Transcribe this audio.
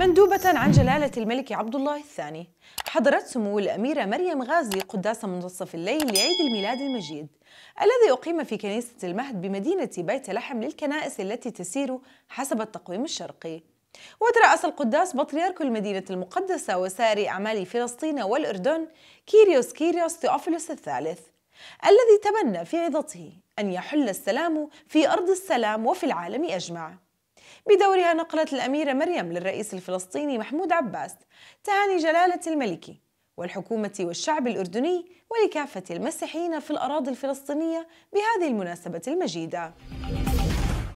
مندوبة عن جلالة الملك عبد الله الثاني حضرت سمو الأميرة مريم غازي قداس منتصف الليل لعيد الميلاد المجيد الذي أقيم في كنيسة المهد بمدينة بيت لحم للكنائس التي تسير حسب التقويم الشرقي وترأس القداس بطريرك المدينة المقدسة وساري أعمال فلسطين والأردن كيريوس كيريوس ثيوفيلوس الثالث الذي تمنى في عظته أن يحل السلام في أرض السلام وفي العالم أجمع بدورها نقلت الأميرة مريم للرئيس الفلسطيني محمود عباس تهاني جلالة الملكي والحكومة والشعب الأردني ولكافة المسيحيين في الأراضي الفلسطينية بهذه المناسبة المجيدة